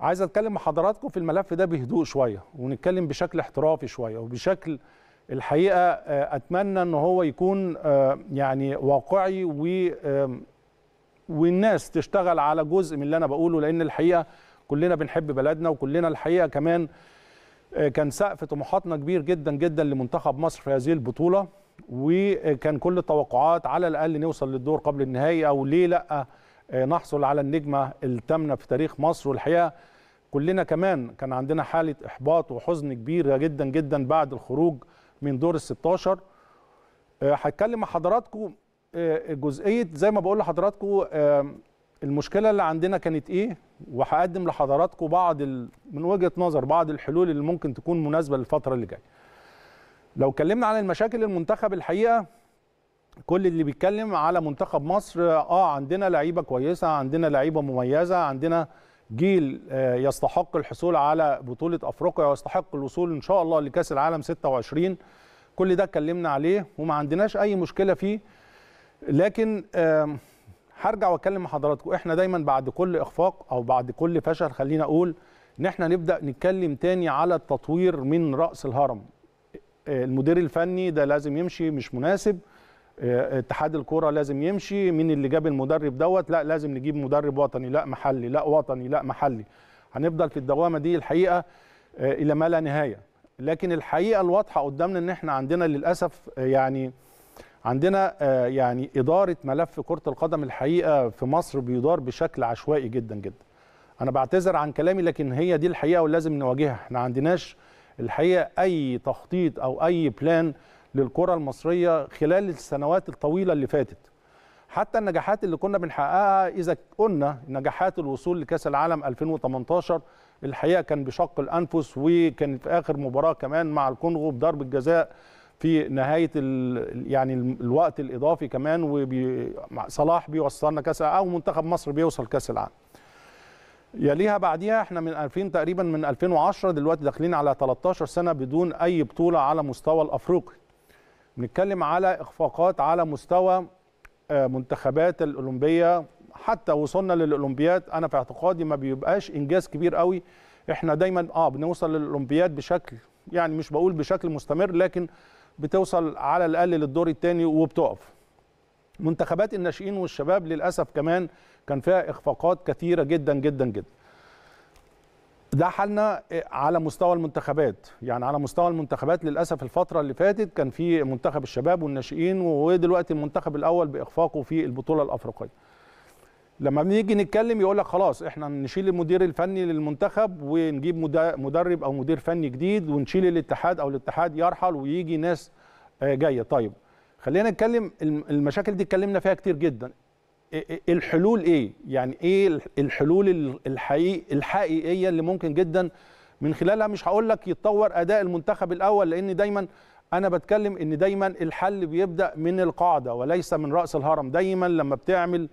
عايز اتكلم مع حضراتكم في الملف ده بهدوء شويه ونتكلم بشكل احترافي شويه وبشكل الحقيقه آه، اتمنى ان هو يكون آه، يعني واقعي و والناس تشتغل على جزء من اللي انا بقوله لان الحقيقه كلنا بنحب بلدنا وكلنا الحقيقه كمان آه، كان سقف طموحاتنا كبير جدا جدا لمنتخب مصر في هذه البطوله وكان كل التوقعات على الاقل نوصل للدور قبل النهائي او ليه لا آه، نحصل على النجمه الثامنه في تاريخ مصر والحقيقه كلنا كمان كان عندنا حاله احباط وحزن كبيره جدا جدا بعد الخروج من دور ال 16 آه، هتكلم مع حضراتكم آه، جزئيه زي ما بقول لحضراتكم المشكله اللي عندنا كانت ايه وهقدم لحضراتكم بعض ال... من وجهه نظر بعض الحلول اللي ممكن تكون مناسبه للفتره اللي جايه لو اتكلمنا عن المشاكل المنتخب الحقيقه كل اللي بيتكلم على منتخب مصر اه عندنا لعيبه كويسه عندنا لعيبه مميزه عندنا جيل آه، يستحق الحصول على بطوله افريقيا ويستحق الوصول ان شاء الله لكاس العالم 26 كل ده اتكلمنا عليه وما عندناش اي مشكله فيه لكن هرجع واتكلم مع حضراتكم احنا دايما بعد كل اخفاق او بعد كل فشل خلينا اقول ان احنا نبدا نتكلم تاني على التطوير من راس الهرم آه، المدير الفني ده لازم يمشي مش مناسب اتحاد الكوره لازم يمشي مين اللي جاب المدرب دوت لا لازم نجيب مدرب وطني لا محلي لا وطني لا محلي هنفضل في الدوامه دي الحقيقه آه، الى ما لا نهايه لكن الحقيقه الواضحه قدامنا ان احنا عندنا للاسف آه، يعني عندنا آه، يعني اداره ملف كره القدم الحقيقه في مصر بيدار بشكل عشوائي جدا جدا انا بعتذر عن كلامي لكن هي دي الحقيقه ولازم نواجهها احنا عندناش الحقيقه اي تخطيط او اي بلان للكره المصريه خلال السنوات الطويله اللي فاتت حتى النجاحات اللي كنا بنحققها اذا قلنا نجاحات الوصول لكاس العالم 2018 الحقيقه كان بشق الانفس وكان في اخر مباراه كمان مع الكونغو بضرب الجزاء في نهايه يعني الوقت الاضافي كمان وصلاح بيوصلنا كاس او منتخب مصر بيوصل كاس العالم يليها بعديها احنا من 2000 تقريبا من 2010 دلوقتي داخلين على 13 سنه بدون اي بطوله على مستوى الافريقي بنتكلم على اخفاقات على مستوى آه، منتخبات الاولمبيه حتى وصلنا للاولمبياد انا في اعتقادي ما بيبقاش انجاز كبير قوي احنا دايما اه بنوصل للاولمبياد بشكل يعني مش بقول بشكل مستمر لكن بتوصل على الاقل للدور الثاني وبتقف منتخبات الناشئين والشباب للاسف كمان كان فيها اخفاقات كثيره جدا جدا جدا ده حالنا على مستوى المنتخبات يعني على مستوى المنتخبات للاسف الفتره اللي فاتت كان في منتخب الشباب والناشئين ودلوقتي المنتخب الاول باخفاقه في البطوله الافريقيه لما بنيجي نتكلم يقول لك خلاص احنا نشيل المدير الفني للمنتخب ونجيب مدرب او مدير فني جديد ونشيل الاتحاد او الاتحاد يرحل ويجي ناس آه، جايه طيب خلينا نتكلم المشاكل دي اتكلمنا فيها كتير جدا الحلول ايه يعني ايه الحلول الحقيقي الحقيقيه اللي ممكن جدا من خلالها مش هقول لك يتطور اداء المنتخب الاول لان دايما انا بتكلم ان دايما الحل بيبدا من القاعده وليس من راس الهرم دايما لما بتعمل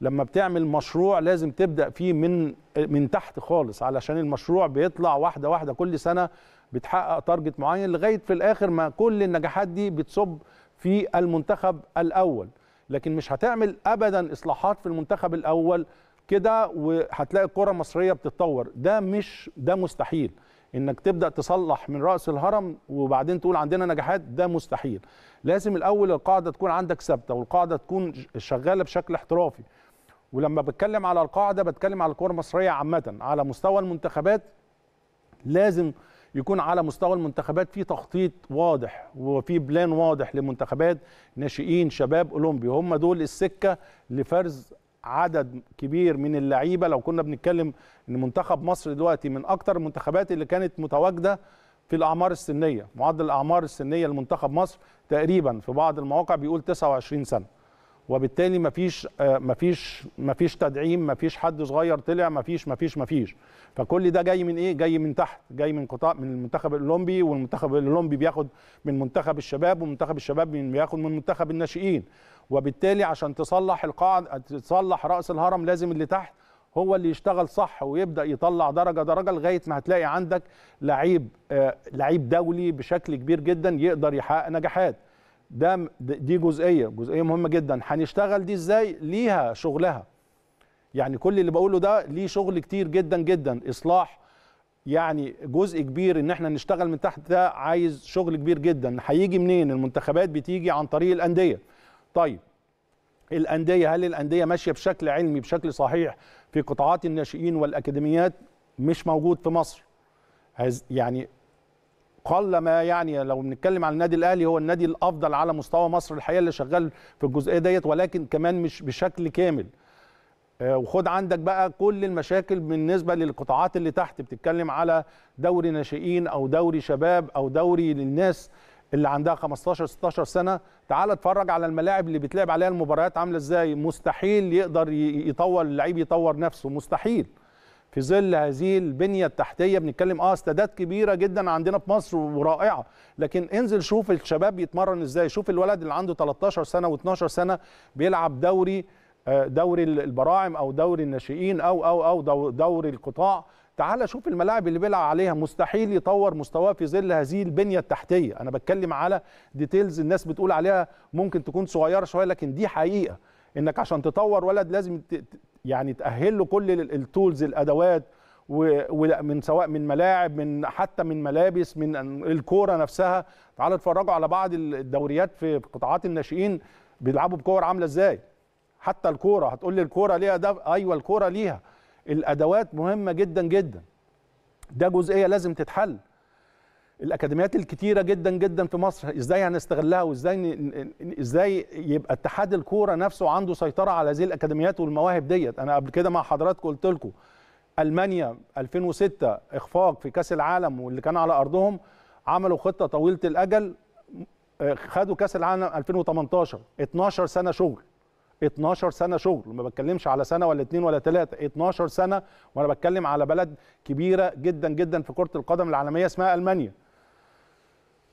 لما بتعمل مشروع لازم تبدا فيه من من تحت خالص علشان المشروع بيطلع واحده واحده كل سنه بتحقق تارجت معين لغايه في الاخر ما كل النجاحات دي بتصب في المنتخب الاول لكن مش هتعمل ابدا اصلاحات في المنتخب الاول كده وهتلاقي الكره المصريه بتتطور ده مش ده مستحيل انك تبدا تصلح من راس الهرم وبعدين تقول عندنا نجاحات ده مستحيل لازم الاول القاعده تكون عندك ثابته والقاعده تكون شغاله بشكل احترافي ولما بتكلم على القاعده بتكلم على الكره المصريه عامه على مستوى المنتخبات لازم يكون على مستوى المنتخبات في تخطيط واضح وفي بلان واضح لمنتخبات ناشئين شباب اولمبي هم دول السكه لفرز عدد كبير من اللعيبه لو كنا بنتكلم ان منتخب مصر دلوقتي من اكثر المنتخبات اللي كانت متواجده في الاعمار السنيه معدل الاعمار السنيه لمنتخب مصر تقريبا في بعض المواقع بيقول 29 سنه وبالتالي مفيش آه، مفيش مفيش تدعيم مفيش حد صغير طلع مفيش مفيش مفيش فكل ده جاي من ايه جاي من تحت جاي من قطاع من المنتخب الاولمبي والمنتخب الاولمبي بياخد من منتخب الشباب ومنتخب الشباب بياخد من منتخب الناشئين وبالتالي عشان تصلح القاعده تصلح راس الهرم لازم اللي تحت هو اللي يشتغل صح ويبدا يطلع درجه درجه لغايه ما هتلاقي عندك لعيب آه، لعيب دولي بشكل كبير جدا يقدر يحقق نجاحات ده دي جزئيه جزئيه مهمه جدا هنشتغل دي ازاي ليها شغلها يعني كل اللي بقوله ده ليه شغل كتير جدا جدا اصلاح يعني جزء كبير ان احنا نشتغل من تحت ده عايز شغل كبير جدا هيجي منين المنتخبات بتيجي عن طريق الانديه طيب الانديه هل الانديه ماشيه بشكل علمي بشكل صحيح في قطاعات الناشئين والاكاديميات مش موجود في مصر يعني قل ما يعني لو بنتكلم عن النادي الاهلي هو النادي الافضل على مستوى مصر الحقيقه اللي شغال في الجزئيه ديت ولكن كمان مش بشكل كامل آه، وخد عندك بقى كل المشاكل بالنسبه للقطاعات اللي تحت بتتكلم على دوري ناشئين او دوري شباب او دوري للناس اللي عندها 15 16 سنه تعال اتفرج على الملاعب اللي بتلعب عليها المباريات عامله ازاي مستحيل يقدر يطور اللعيب يطور نفسه مستحيل في ظل هذه البنيه التحتيه بنتكلم اه استادات كبيره جدا عندنا في مصر ورائعه لكن انزل شوف الشباب بيتمرن ازاي شوف الولد اللي عنده 13 سنه و12 سنه بيلعب دوري آه، دوري البراعم او دوري الناشئين او او او دوري القطاع تعال شوف الملاعب اللي بيلعب عليها مستحيل يطور مستواه في ظل هذه البنيه التحتيه انا بتكلم على ديتيلز الناس بتقول عليها ممكن تكون صغيره شويه لكن دي حقيقه انك عشان تطور ولد لازم يعني تاهل له كل التولز الادوات ومن سواء من ملاعب من حتى من ملابس من الكوره نفسها تعالوا اتفرجوا على بعض الدوريات في قطاعات الناشئين بيلعبوا بكور عامله ازاي حتى الكوره هتقول لي الكوره ليها ده ايوه الكوره ليها الادوات مهمه جدا جدا ده جزئيه لازم تتحل الاكاديميات الكتيره جدا جدا في مصر ازاي هنستغلها وازاي ازاي يبقى اتحاد الكوره نفسه عنده سيطره على هذه الاكاديميات والمواهب ديت انا قبل كده مع حضراتكم قلت لكم المانيا 2006 اخفاق في كاس العالم واللي كان على ارضهم عملوا خطه طويله الاجل خدوا كاس العالم 2018 12 سنه شغل 12 سنه شغل ما بتكلمش على سنه ولا اتنين ولا تلاته 12 سنه وانا بتكلم على بلد كبيره جدا جدا في كره القدم العالميه اسمها المانيا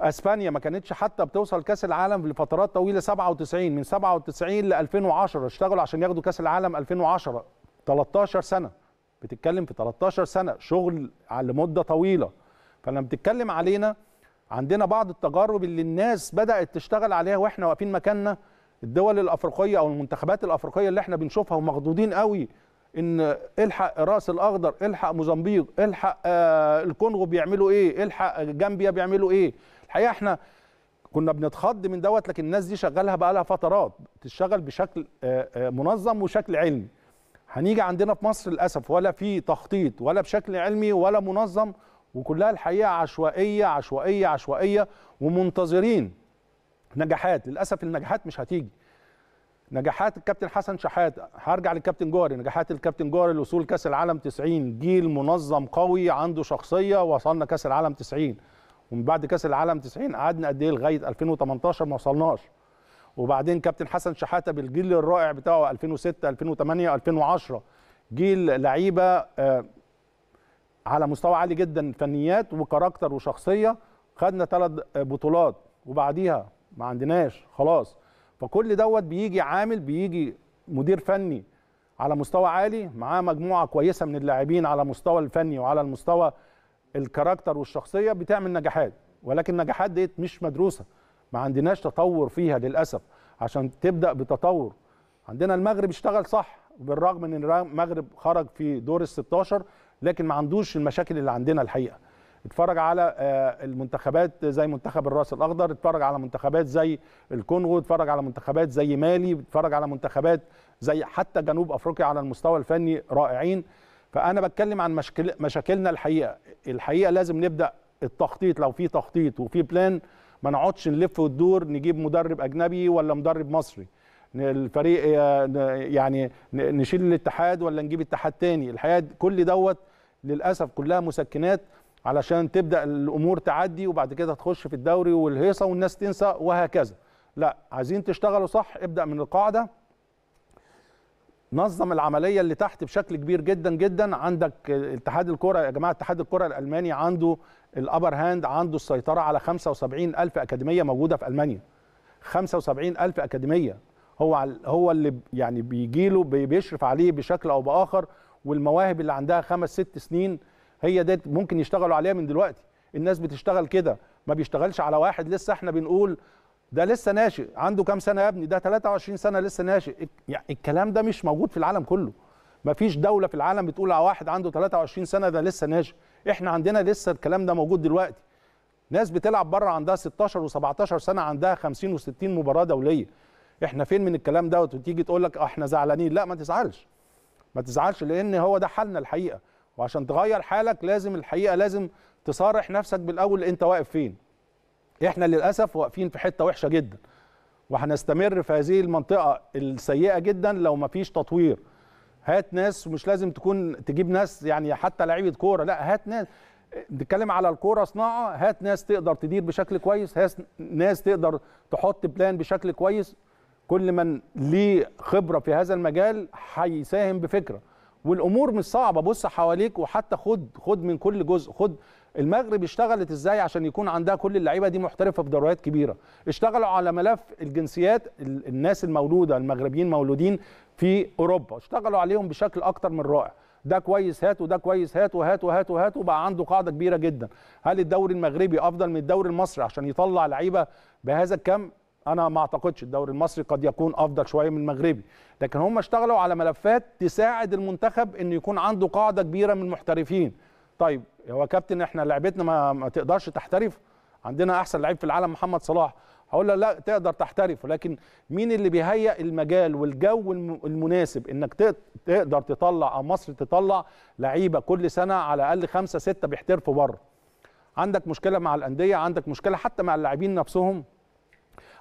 اسبانيا ما كانتش حتى بتوصل كاس العالم لفترات طويله 97 من 97 ل 2010 اشتغلوا عشان ياخدوا كاس العالم 2010 13 سنه بتتكلم في 13 سنه شغل على مده طويله فلما بتتكلم علينا عندنا بعض التجارب اللي الناس بدات تشتغل عليها واحنا واقفين مكاننا الدول الافريقيه او المنتخبات الافريقيه اللي احنا بنشوفها ومخضوضين قوي ان الحق راس الاخضر الحق موزمبيق الحق آه الكونغو بيعملوا ايه الحق جامبيا بيعملوا ايه الحقيقه احنا كنا بنتخض من دوت لكن الناس دي شغالها بقى لها فترات بتشتغل بشكل آه، آه، منظم وشكل علمي هنيجي عندنا في مصر للاسف ولا في تخطيط ولا بشكل علمي ولا منظم وكلها الحقيقه عشوائيه عشوائيه عشوائيه ومنتظرين نجاحات للاسف النجاحات مش هتيجي نجاحات الكابتن حسن شحات هرجع للكابتن جوهري نجاحات الكابتن جوهري لوصول كاس العالم 90 جيل منظم قوي عنده شخصيه وصلنا كاس العالم 90 ومن بعد كاس العالم 90 قعدنا قد ايه لغايه 2018 ما وصلناش وبعدين كابتن حسن شحاته بالجيل الرائع بتاعه 2006 2008 2010 جيل لعيبه آه، على مستوى عالي جدا فنيات وكاركتر وشخصيه خدنا ثلاث بطولات وبعديها ما عندناش خلاص فكل دوت بيجي عامل بيجي مدير فني على مستوى عالي معاه مجموعه كويسه من اللاعبين على مستوى الفني وعلى المستوى الكاركتر والشخصيه بتعمل نجاحات ولكن النجاحات ديت مش مدروسه ما عندناش تطور فيها للاسف عشان تبدا بتطور عندنا المغرب اشتغل صح بالرغم ان المغرب خرج في دور ال 16 لكن ما عندوش المشاكل اللي عندنا الحقيقه اتفرج على آه، المنتخبات زي منتخب الراس الاخضر اتفرج على منتخبات زي الكونغو اتفرج على منتخبات زي مالي اتفرج على منتخبات زي حتى جنوب افريقيا على المستوى الفني رائعين فانا بتكلم عن مشكل مشاكلنا الحقيقه الحقيقه لازم نبدا التخطيط لو في تخطيط وفي بلان ما نقعدش نلف وندور نجيب مدرب اجنبي ولا مدرب مصري الفريق آه، يعني نشيل الاتحاد ولا نجيب اتحاد تاني الحقيقه كل دوت للاسف كلها مسكنات علشان تبدا الامور تعدي وبعد كده تخش في الدوري والهيصه والناس تنسى وهكذا لا عايزين تشتغلوا صح ابدا من القاعده نظم العمليه اللي تحت بشكل كبير جدا جدا عندك اتحاد الكره يا جماعه اتحاد الكره الالماني عنده الابر هاند عنده السيطره على 75 الف اكاديميه موجوده في المانيا 75 الف اكاديميه هو هو اللي يعني بيجي له بيشرف عليه بشكل او باخر والمواهب اللي عندها خمس ست سنين هي ديت ممكن يشتغلوا عليها من دلوقتي الناس بتشتغل كده ما بيشتغلش على واحد لسه احنا بنقول ده لسه ناشئ عنده كام سنه يا ابني ده 23 سنه لسه ناشئ يعني الكلام ده مش موجود في العالم كله مفيش دوله في العالم بتقول على اه واحد عنده 23 سنه ده لسه ناشئ احنا عندنا لسه الكلام ده موجود دلوقتي ناس بتلعب بره عندها 16 و17 سنه عندها 50 و60 مباراه دوليه احنا فين من الكلام دوت وتيجي تقول لك احنا زعلانين لا ما تزعلش ما تزعلش لان هو ده حالنا الحقيقه وعشان تغير حالك لازم الحقيقه لازم تصارح نفسك بالاول انت واقف فين احنا للاسف واقفين في حته وحشه جدا وهنستمر في هذه المنطقه السيئه جدا لو ما فيش تطوير هات ناس ومش لازم تكون تجيب ناس يعني حتى لعيبه كوره لا هات ناس نتكلم على الكوره صناعه هات ناس تقدر تدير بشكل كويس هات ناس تقدر تحط بلان بشكل كويس كل من ليه خبره في هذا المجال هيساهم بفكره والامور مش صعبه بص حواليك وحتى خد خد من كل جزء خد المغرب اشتغلت ازاي عشان يكون عندها كل اللعيبه دي محترفه في دوريات كبيره اشتغلوا على ملف الجنسيات الناس المولوده المغربيين مولودين في اوروبا اشتغلوا عليهم بشكل اكتر من رائع ده كويس هات وده كويس هات وهات وهات وهات وبقى عنده قاعده كبيره جدا هل الدوري المغربي افضل من الدوري المصري عشان يطلع لعيبه بهذا الكم انا ما اعتقدش الدوري المصري قد يكون افضل شويه من المغربي لكن هم اشتغلوا على ملفات تساعد المنتخب انه يكون عنده قاعده كبيره من المحترفين طيب هو كابتن احنا لعبتنا ما, ما تقدرش تحترف عندنا احسن لعيب في العالم محمد صلاح هقول له لا تقدر تحترف ولكن مين اللي بيهيئ المجال والجو المناسب انك تقدر تطلع او مصر تطلع لعيبه كل سنه على الاقل خمسه سته بيحترفوا بره عندك مشكله مع الانديه عندك مشكله حتى مع اللاعبين نفسهم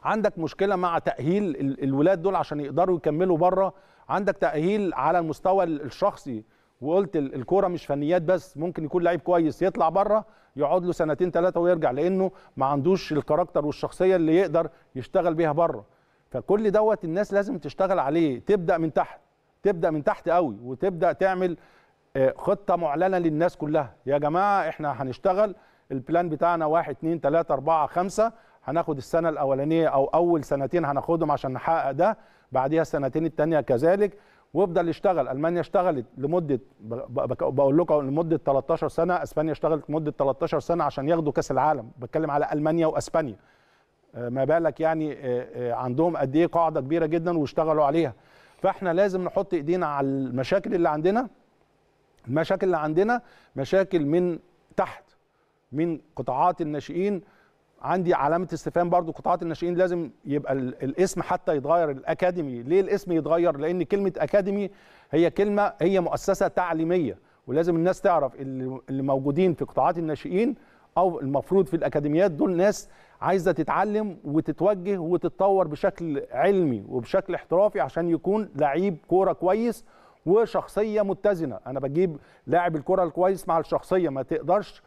عندك مشكله مع تاهيل الولاد دول عشان يقدروا يكملوا بره عندك تاهيل على المستوى الشخصي وقلت الكوره مش فنيات بس ممكن يكون لعيب كويس يطلع بره يقعد له سنتين ثلاثه ويرجع لانه ما عندوش الكاركتر والشخصيه اللي يقدر يشتغل بيها بره فكل دوت الناس لازم تشتغل عليه تبدا من تحت تبدا من تحت قوي وتبدا تعمل آه، خطه معلنه للناس كلها يا جماعه احنا هنشتغل البلان بتاعنا 1 2 3 4 5 هناخد السنه الاولانيه او اول سنتين هناخدهم عشان نحقق ده بعديها السنتين الثانيه كذلك وافضل يشتغل المانيا اشتغلت لمده بقول لكم لمده 13 سنه اسبانيا اشتغلت لمده 13 سنه عشان ياخدوا كاس العالم بتكلم على المانيا واسبانيا آه، ما بالك يعني آه، آه، عندهم قد ايه قاعده كبيره جدا واشتغلوا عليها فاحنا لازم نحط ايدينا على المشاكل اللي عندنا المشاكل اللي عندنا مشاكل من تحت من قطاعات الناشئين عندي علامه استفهام برضو قطاعات الناشئين لازم يبقى الاسم حتى يتغير الاكاديمي ليه الاسم يتغير لان كلمه اكاديمي هي كلمه هي مؤسسه تعليميه ولازم الناس تعرف اللي موجودين في قطاعات الناشئين او المفروض في الاكاديميات دول ناس عايزه تتعلم وتتوجه وتتطور بشكل علمي وبشكل احترافي عشان يكون لعيب كوره كويس وشخصيه متزنه انا بجيب لاعب الكره الكويس مع الشخصيه ما تقدرش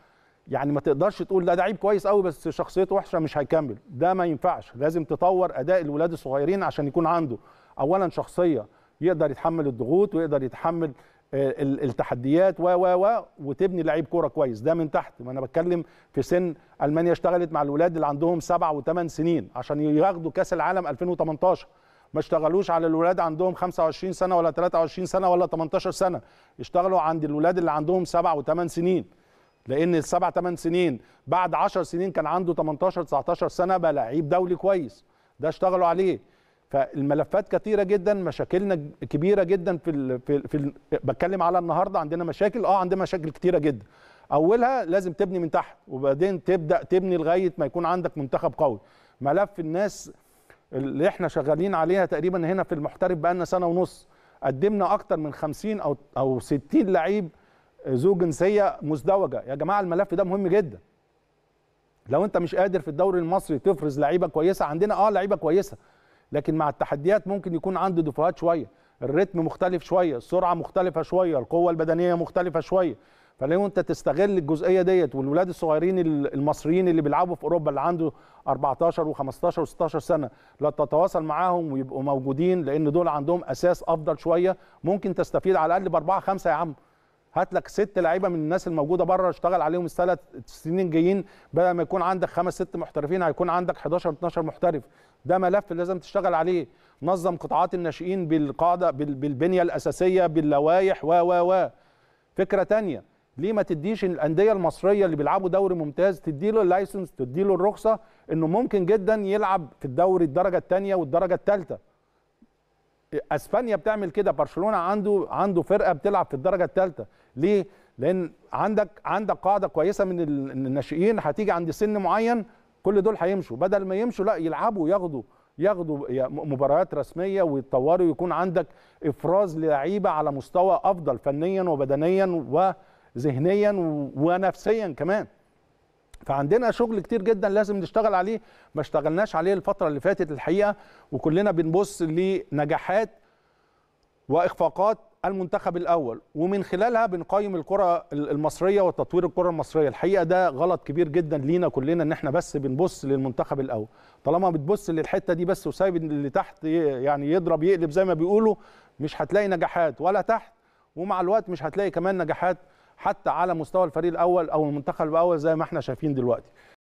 يعني ما تقدرش تقول لا لعيب كويس قوي بس شخصيته وحشه مش هيكمل ده ما ينفعش لازم تطور اداء الولاد الصغيرين عشان يكون عنده اولا شخصيه يقدر يتحمل الضغوط ويقدر يتحمل آه، التحديات و و و وتبني لعيب كوره كويس ده من تحت ما انا بتكلم في سن المانيا اشتغلت مع الولاد اللي عندهم سبع وثمان سنين عشان ياخدوا كاس العالم 2018 ما اشتغلوش على الولاد عندهم 25 سنه ولا 23 سنه ولا 18 سنه اشتغلوا عند الولاد اللي عندهم سبع وثمان سنين لان السبع ثمان سنين بعد 10 سنين كان عنده 18 19 سنه بقى لعيب دولي كويس ده اشتغلوا عليه فالملفات كثيره جدا مشاكلنا كبيره جدا في الـ في, الـ في الـ بتكلم على النهارده عندنا مشاكل اه عندنا مشاكل كثيره جدا اولها لازم تبني من تحت وبعدين تبدا تبني لغايه ما يكون عندك منتخب قوي ملف الناس اللي احنا شغالين عليها تقريبا هنا في المحترف بقالنا سنه ونص قدمنا اكتر من 50 او او 60 لعيب ذو جنسيه مزدوجه يا جماعه الملف ده مهم جدا لو انت مش قادر في الدوري المصري تفرز لعيبه كويسه عندنا اه لعيبه كويسه لكن مع التحديات ممكن يكون عنده دفعات شويه الريتم مختلف شويه السرعه مختلفه شويه القوه البدنيه مختلفه شويه فلو انت تستغل الجزئيه ديت والولاد الصغيرين المصريين اللي بيلعبوا في اوروبا اللي عنده 14 و15 و16 سنه لا تتواصل معاهم ويبقوا موجودين لان دول عندهم اساس افضل شويه ممكن تستفيد على الاقل باربعه خمسه يا عم هات لك ست لعيبه من الناس الموجوده بره اشتغل عليهم الثلاث سنين الجايين بدل ما يكون عندك خمس ست محترفين هيكون عندك 11 12 محترف ده ملف لازم تشتغل عليه نظم قطاعات الناشئين بالقاعده بالبنيه الاساسيه باللوائح و و و فكره ثانيه ليه ما تديش الانديه المصريه اللي بيلعبوا دوري ممتاز تديله اللايسنس تديله الرخصه انه ممكن جدا يلعب في الدوري الدرجه الثانيه والدرجه الثالثه إيه، اسبانيا بتعمل كده برشلونه عنده عنده فرقه بتلعب في الدرجه الثالثه ليه لان عندك عندك قاعده كويسه من الناشئين هتيجي عند سن معين كل دول هيمشوا بدل ما يمشوا لا يلعبوا ياخدوا ياخدوا مباريات رسميه ويتطوروا ويكون عندك افراز للعيبه على مستوى افضل فنيا وبدنيا وذهنيا ونفسيا كمان فعندنا شغل كتير جدا لازم نشتغل عليه ما اشتغلناش عليه الفتره اللي فاتت الحقيقه وكلنا بنبص لنجاحات واخفاقات المنتخب الاول ومن خلالها بنقيم الكره المصريه وتطوير الكره المصريه الحقيقه ده غلط كبير جدا لينا كلنا ان احنا بس بنبص للمنتخب الاول طالما بتبص للحته دي بس وسايب اللي تحت يعني يضرب يقلب زي ما بيقولوا مش هتلاقي نجاحات ولا تحت ومع الوقت مش هتلاقي كمان نجاحات حتى على مستوى الفريق الاول او المنتخب الاول زي ما احنا شايفين دلوقتي